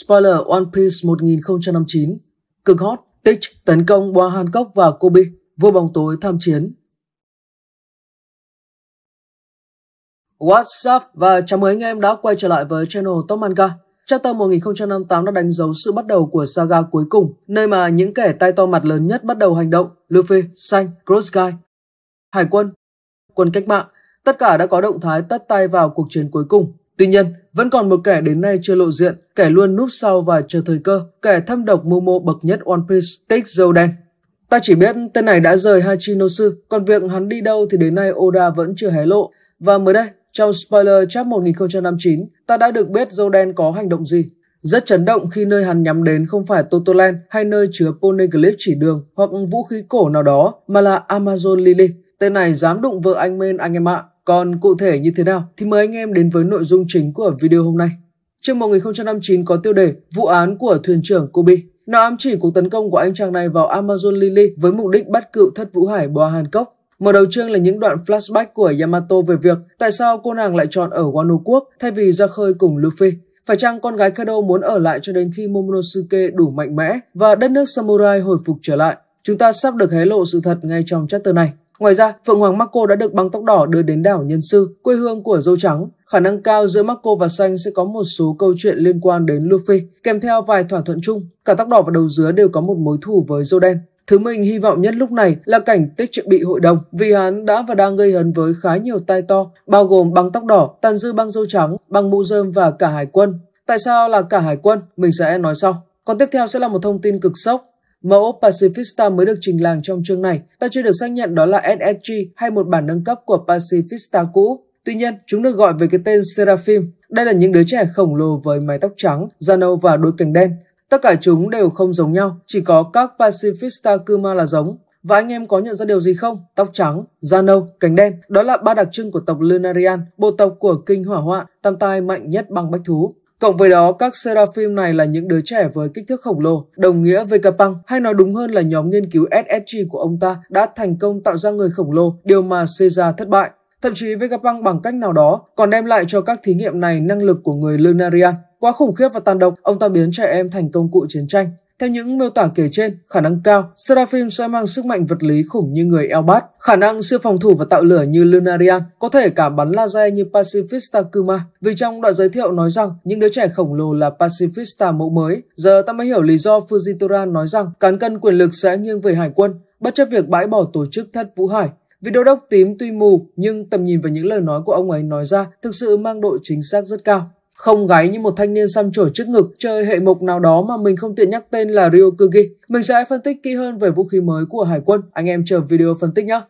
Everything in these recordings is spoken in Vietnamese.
Spoiler One Piece 1059 Cực hot, Tích tấn công Boa Hancock và Kobe, vua bóng tối tham chiến. What's up và chào mừng anh em đã quay trở lại với channel Top Manga. Chapter 1058 đã đánh dấu sự bắt đầu của saga cuối cùng, nơi mà những kẻ tay to mặt lớn nhất bắt đầu hành động, Luffy, Xanh, Cross Guy, Hải quân, quân cách mạng, tất cả đã có động thái tất tay vào cuộc chiến cuối cùng. Tuy nhiên, vẫn còn một kẻ đến nay chưa lộ diện, kẻ luôn núp sau và chờ thời cơ, kẻ thâm độc mưu mô bậc nhất One Piece, Tích Dâu Đen. Ta chỉ biết tên này đã rời Hachinosu, còn việc hắn đi đâu thì đến nay Oda vẫn chưa hé lộ. Và mới đây, trong spoiler chap 1059, ta đã được biết Dâu Đen có hành động gì. Rất chấn động khi nơi hắn nhắm đến không phải Totoland hay nơi chứa Poneglyph chỉ đường hoặc vũ khí cổ nào đó mà là Amazon Lily. Tên này dám đụng vợ anh men anh em ạ. À. Còn cụ thể như thế nào thì mời anh em đến với nội dung chính của video hôm nay. Chương 1059 có tiêu đề Vụ án của thuyền trưởng Kobe. Nó ám chỉ cuộc tấn công của anh chàng này vào Amazon Lily với mục đích bắt cựu thất vũ hải Boa Cốc. Mở đầu chương là những đoạn flashback của Yamato về việc tại sao cô nàng lại chọn ở Wano Quốc thay vì ra khơi cùng Luffy. Phải chăng con gái Kaido muốn ở lại cho đến khi Momonosuke đủ mạnh mẽ và đất nước Samurai hồi phục trở lại? Chúng ta sắp được hé lộ sự thật ngay trong chapter này. Ngoài ra, Phượng Hoàng Marco đã được băng tóc đỏ đưa đến đảo Nhân Sư, quê hương của dâu trắng. Khả năng cao giữa Marco và Xanh sẽ có một số câu chuyện liên quan đến Luffy, kèm theo vài thỏa thuận chung. Cả tóc đỏ và đầu dứa đều có một mối thù với dâu đen. Thứ mình hy vọng nhất lúc này là cảnh tích chuẩn bị hội đồng vì hắn đã và đang gây hấn với khá nhiều tai to, bao gồm băng tóc đỏ, tàn dư băng dâu trắng, băng mũ rơm và cả hải quân. Tại sao là cả hải quân? Mình sẽ nói sau. Còn tiếp theo sẽ là một thông tin cực sốc Mẫu Pacifista mới được trình làng trong chương này, ta chưa được xác nhận đó là SSG hay một bản nâng cấp của Pacifista cũ. Tuy nhiên, chúng được gọi với cái tên Seraphim. Đây là những đứa trẻ khổng lồ với mái tóc trắng, da nâu và đôi cánh đen. Tất cả chúng đều không giống nhau, chỉ có các Pacifista Kuma là giống. Và anh em có nhận ra điều gì không? Tóc trắng, da nâu, cánh đen, đó là ba đặc trưng của tộc Lunarian, bộ tộc của kinh hỏa hoạn, tam tai mạnh nhất bằng bách thú. Cộng với đó, các Seraphim này là những đứa trẻ với kích thước khổng lồ, đồng nghĩa với capang hay nói đúng hơn là nhóm nghiên cứu SSG của ông ta đã thành công tạo ra người khổng lồ, điều mà Caesar thất bại. Thậm chí Vegapunk bằng cách nào đó còn đem lại cho các thí nghiệm này năng lực của người Lunarian. Quá khủng khiếp và tàn độc, ông ta biến trẻ em thành công cụ chiến tranh. Theo những miêu tả kể trên, khả năng cao, Seraphim sẽ mang sức mạnh vật lý khủng như người Elbat, khả năng siêu phòng thủ và tạo lửa như Lunarian, có thể cả bắn laser như Pacifista Kuma. Vì trong đoạn giới thiệu nói rằng những đứa trẻ khổng lồ là Pacifista mẫu mới, giờ ta mới hiểu lý do Fujitora nói rằng cán cân quyền lực sẽ nghiêng về hải quân, bất chấp việc bãi bỏ tổ chức thất vũ hải. Vì đô đốc tím tuy mù, nhưng tầm nhìn và những lời nói của ông ấy nói ra thực sự mang độ chính xác rất cao không gáy như một thanh niên xăm trổi trước ngực chơi hệ mục nào đó mà mình không tiện nhắc tên là Ryokugi. Mình sẽ phân tích kỹ hơn về vũ khí mới của Hải quân, anh em chờ video phân tích nhé.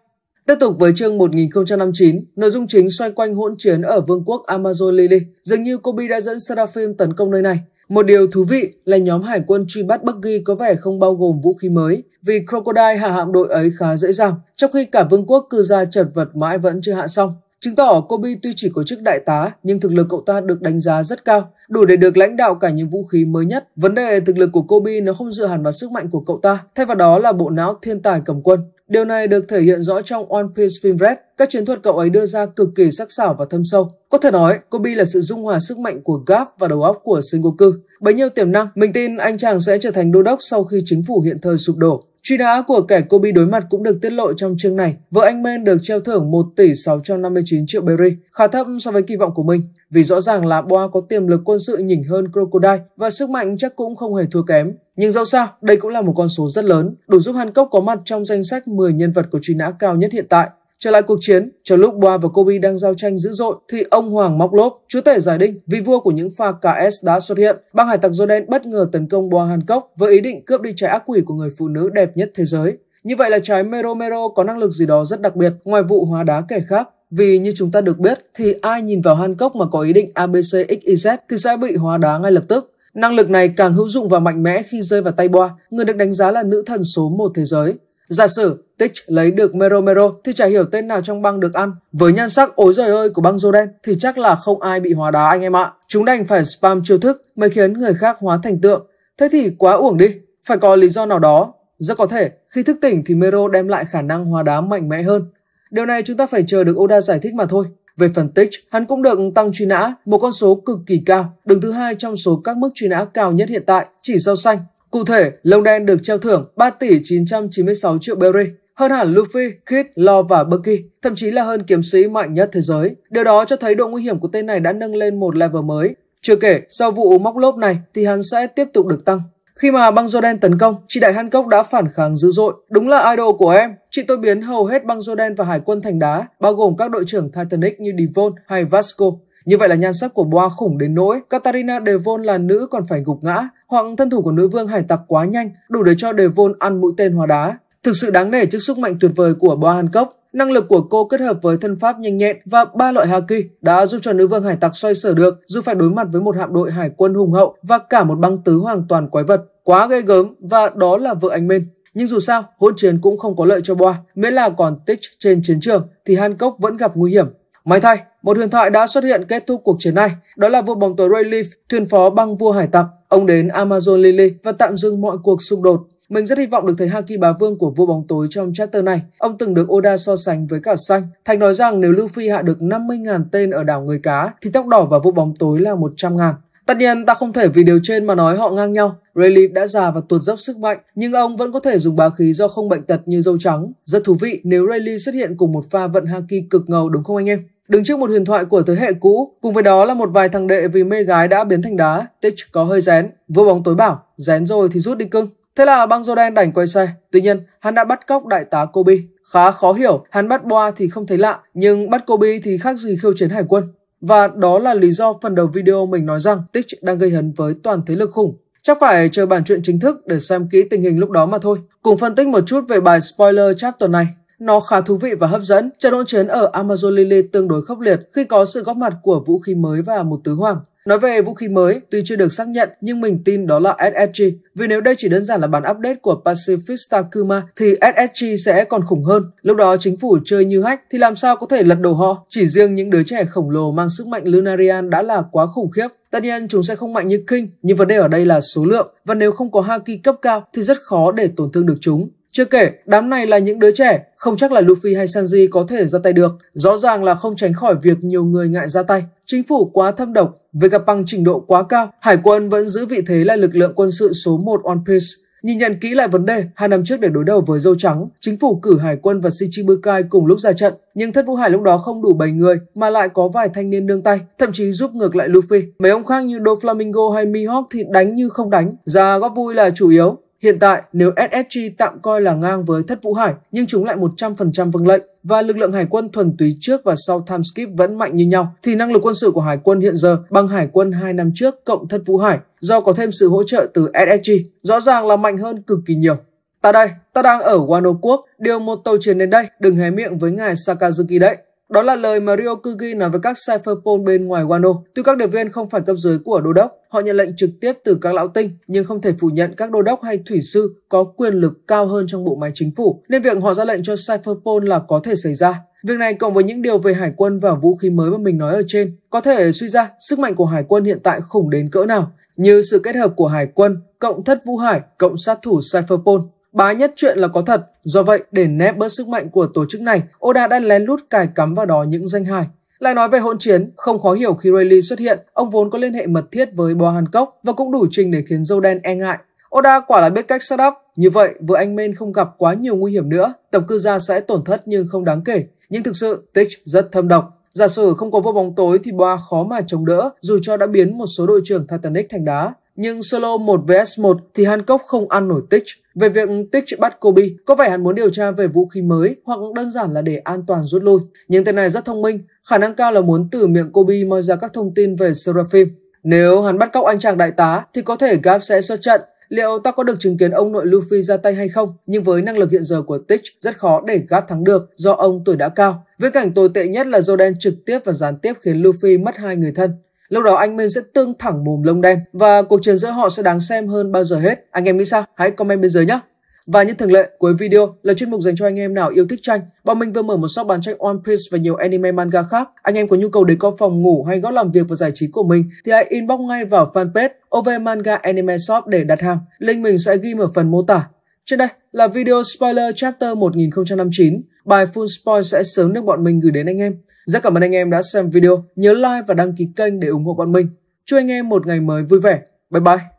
Tiếp tục với chương 1059, nội dung chính xoay quanh hỗn chiến ở vương quốc Amazon Lily. Dường như Kobe đã dẫn Seraphim tấn công nơi này. Một điều thú vị là nhóm hải quân truy bắt Buggy có vẻ không bao gồm vũ khí mới, vì Crocodile hạ hạm đội ấy khá dễ dàng, trong khi cả vương quốc cư gia chật vật mãi vẫn chưa hạ xong chứng tỏ Kobe tuy chỉ có chức đại tá nhưng thực lực cậu ta được đánh giá rất cao, đủ để được lãnh đạo cả những vũ khí mới nhất. Vấn đề thực lực của Kobe nó không dựa hẳn vào sức mạnh của cậu ta, thay vào đó là bộ não thiên tài cầm quân. Điều này được thể hiện rõ trong One Piece Film Red. Các chiến thuật cậu ấy đưa ra cực kỳ sắc sảo và thâm sâu. Có thể nói, Kobe là sự dung hòa sức mạnh của Garp và đầu óc của Sengoku. Bấy nhiêu tiềm năng, mình tin anh chàng sẽ trở thành đô đốc sau khi chính phủ hiện thời sụp đổ. Truy nã của kẻ Kobe đối mặt cũng được tiết lộ trong chương này. Vợ anh Men được treo thưởng 1 tỷ 659 triệu berry, khá thấp so với kỳ vọng của mình, vì rõ ràng là Boa có tiềm lực quân sự nhỉnh hơn Crocodile và sức mạnh chắc cũng không hề thua kém. Nhưng dẫu sao, đây cũng là một con số rất lớn, đủ giúp Hancock có mặt trong danh sách 10 nhân vật có truy nã cao nhất hiện tại. Trở lại cuộc chiến, trong lúc Boa và Kobe đang giao tranh dữ dội thì ông Hoàng Móc Lốp, chú tể giải đinh, vị vua của những pha KS đã xuất hiện. Băng hải tặc Jordan bất ngờ tấn công Boa Hàn Cốc với ý định cướp đi trái ác quỷ của người phụ nữ đẹp nhất thế giới. Như vậy là trái Mero Mero có năng lực gì đó rất đặc biệt ngoài vụ hóa đá kẻ khác. Vì như chúng ta được biết thì ai nhìn vào Hàn Cốc mà có ý định ABCXYZ thì sẽ bị hóa đá ngay lập tức. Năng lực này càng hữu dụng và mạnh mẽ khi rơi vào tay Boa, người được đánh giá là nữ thần số một thế giới. Giả sử Tích lấy được Mero Mero thì chả hiểu tên nào trong băng được ăn. Với nhan sắc ối giời ơi của băng Zoden thì chắc là không ai bị hóa đá anh em ạ. Chúng đành phải spam chiêu thức mới khiến người khác hóa thành tượng. Thế thì quá uổng đi, phải có lý do nào đó. Rất có thể, khi thức tỉnh thì Mero đem lại khả năng hóa đá mạnh mẽ hơn. Điều này chúng ta phải chờ được Oda giải thích mà thôi. Về phần Tích, hắn cũng được tăng truy nã, một con số cực kỳ cao, đứng thứ hai trong số các mức truy nã cao nhất hiện tại, chỉ sau xanh. Cụ thể, lông đen được treo thưởng 3 tỷ 996 triệu berry, hơn hẳn Luffy, Kid, Law và Bucky, thậm chí là hơn kiếm sĩ mạnh nhất thế giới. Điều đó cho thấy độ nguy hiểm của tên này đã nâng lên một level mới. Chưa kể, sau vụ móc lốp này thì hắn sẽ tiếp tục được tăng. Khi mà băng rô tấn công, chị Đại Hancock đã phản kháng dữ dội. Đúng là idol của em. Chị tôi biến hầu hết băng rô và hải quân thành đá, bao gồm các đội trưởng Titanic như Devon hay Vasco. Như vậy là nhan sắc của Boa khủng đến nỗi Katarina Devon là nữ còn phải gục ngã, hoặc thân thủ của nữ vương hải tặc quá nhanh, đủ để cho Devon ăn mũi tên hóa đá. Thực sự đáng nể trước sức mạnh tuyệt vời của Boa Hancock, năng lực của cô kết hợp với thân pháp nhanh nhẹn và ba loại haki đã giúp cho nữ vương hải tặc xoay sở được dù phải đối mặt với một hạm đội hải quân hùng hậu và cả một băng tứ hoàn toàn quái vật. Quá gây gớm và đó là vợ anh Minh. Nhưng dù sao, hỗn chiến cũng không có lợi cho Boa, miễn là còn tích trên chiến trường thì Hancock vẫn gặp nguy hiểm. May thay, một huyền thoại đã xuất hiện kết thúc cuộc chiến này, đó là vua bóng tối Rayleigh, thuyền phó băng vua hải tặc. Ông đến Amazon Lily và tạm dừng mọi cuộc xung đột. Mình rất hy vọng được thấy Haki Bá Vương của vua bóng tối trong chapter này. Ông từng được Oda so sánh với cả xanh. Thành nói rằng nếu Luffy hạ được 50.000 tên ở đảo người cá thì tóc đỏ và vua bóng tối là 100.000. Tất nhiên ta không thể vì điều trên mà nói họ ngang nhau. Rayleigh đã già và tuột dốc sức mạnh, nhưng ông vẫn có thể dùng bá khí do không bệnh tật như dâu trắng. Rất thú vị nếu Rayleigh xuất hiện cùng một pha vận Haki cực ngầu đúng không anh em? Đứng trước một huyền thoại của thế hệ cũ, cùng với đó là một vài thằng đệ vì mê gái đã biến thành đá, Titch có hơi rén. Vua bóng tối bảo, rén rồi thì rút đi cưng. Thế là băng rô đen đành quay xe. Tuy nhiên, hắn đã bắt cóc đại tá Kobe. Khá khó hiểu, hắn bắt Boa thì không thấy lạ, nhưng bắt Kobe thì khác gì khiêu chiến hải quân. Và đó là lý do phần đầu video mình nói rằng Tích đang gây hấn với toàn thế lực khủng. Chắc phải chờ bản chuyện chính thức để xem kỹ tình hình lúc đó mà thôi. Cùng phân tích một chút về bài spoiler chap tuần này. Nó khá thú vị và hấp dẫn. Trận hỗn chiến ở Amazon Lily tương đối khốc liệt khi có sự góp mặt của vũ khí mới và một tứ hoàng. Nói về vũ khí mới, tuy chưa được xác nhận nhưng mình tin đó là SSG, vì nếu đây chỉ đơn giản là bản update của Pacific Star Kuma thì SSG sẽ còn khủng hơn. Lúc đó chính phủ chơi như hách thì làm sao có thể lật đổ họ? Chỉ riêng những đứa trẻ khổng lồ mang sức mạnh Lunarian đã là quá khủng khiếp. Tất nhiên chúng sẽ không mạnh như King, nhưng vấn đề ở đây là số lượng và nếu không có Haki cấp cao thì rất khó để tổn thương được chúng. Chưa kể, đám này là những đứa trẻ, không chắc là Luffy hay Sanji có thể ra tay được, rõ ràng là không tránh khỏi việc nhiều người ngại ra tay. Chính phủ quá thâm độc, với gặp bằng trình độ quá cao, Hải quân vẫn giữ vị thế là lực lượng quân sự số 1 on peace Nhìn nhận kỹ lại vấn đề, hai năm trước để đối đầu với dâu trắng, chính phủ cử hải quân và Shichibukai cùng lúc ra trận, nhưng thất vũ hải lúc đó không đủ 7 người mà lại có vài thanh niên nương tay, thậm chí giúp ngược lại Luffy. Mấy ông khác như Doflamingo hay Mihawk thì đánh như không đánh, ra góp vui là chủ yếu. Hiện tại, nếu SSG tạm coi là ngang với thất vũ hải, nhưng chúng lại 100% vâng lệnh và lực lượng hải quân thuần túy trước và sau time skip vẫn mạnh như nhau, thì năng lực quân sự của hải quân hiện giờ bằng hải quân 2 năm trước cộng thất vũ hải, do có thêm sự hỗ trợ từ SSG, rõ ràng là mạnh hơn cực kỳ nhiều. Ta đây, ta đang ở Wano Quốc, điều một tàu chiến đến đây, đừng hé miệng với ngài Sakazuki đấy. Đó là lời mà Rio Ryokugi nói với các cypherpunk bên ngoài Wano. Tuy các điệp viên không phải cấp dưới của đô đốc, họ nhận lệnh trực tiếp từ các lão tinh, nhưng không thể phủ nhận các đô đốc hay thủy sư có quyền lực cao hơn trong bộ máy chính phủ, nên việc họ ra lệnh cho cypherpunk là có thể xảy ra. Việc này cộng với những điều về hải quân và vũ khí mới mà mình nói ở trên, có thể suy ra sức mạnh của hải quân hiện tại khủng đến cỡ nào, như sự kết hợp của hải quân, cộng thất vũ hải, cộng sát thủ cypherpunk. Bá nhất chuyện là có thật, do vậy để nép bớt sức mạnh của tổ chức này, Oda đã lén lút cài cắm vào đó những danh hài. Lại nói về hỗn chiến, không khó hiểu khi Rayleigh xuất hiện, ông vốn có liên hệ mật thiết với Bo Hàn Cốc và cũng đủ trình để khiến dâu đen e ngại. Oda quả là biết cách setup như vậy vợ anh Men không gặp quá nhiều nguy hiểm nữa, tập cư gia sẽ tổn thất nhưng không đáng kể. Nhưng thực sự, Tich rất thâm độc. Giả sử không có vô bóng tối thì Boa khó mà chống đỡ, dù cho đã biến một số đội trưởng Titanic thành đá. Nhưng solo 1 vs 1 thì Hancock không ăn nổi Tich Về việc Tich bắt Kobe, có vẻ hắn muốn điều tra về vũ khí mới hoặc đơn giản là để an toàn rút lui. Nhưng tên này rất thông minh, khả năng cao là muốn từ miệng Kobe moi ra các thông tin về Seraphim. Nếu hắn bắt cóc anh chàng đại tá thì có thể Gav sẽ xuất trận. Liệu ta có được chứng kiến ông nội Luffy ra tay hay không? Nhưng với năng lực hiện giờ của Tich rất khó để Gav thắng được do ông tuổi đã cao. với cảnh tồi tệ nhất là Jordan trực tiếp và gián tiếp khiến Luffy mất hai người thân. Lúc đó anh Minh sẽ tương thẳng mồm lông đen và cuộc chiến giữa họ sẽ đáng xem hơn bao giờ hết. Anh em nghĩ sao? Hãy comment bên dưới nhé. Và như thường lệ, cuối video là chuyên mục dành cho anh em nào yêu thích tranh. Bọn mình vừa mở một shop bán tranh One Piece và nhiều anime manga khác. Anh em có nhu cầu để có phòng ngủ hay góc làm việc và giải trí của mình thì hãy inbox ngay vào fanpage OV Manga Anime Shop để đặt hàng. Link mình sẽ ghi ở phần mô tả. Trên đây là video spoiler chapter 1059. Bài full spoil sẽ sớm được bọn mình gửi đến anh em. Rất cảm ơn anh em đã xem video, nhớ like và đăng ký kênh để ủng hộ bọn mình. Chúc anh em một ngày mới vui vẻ. Bye bye!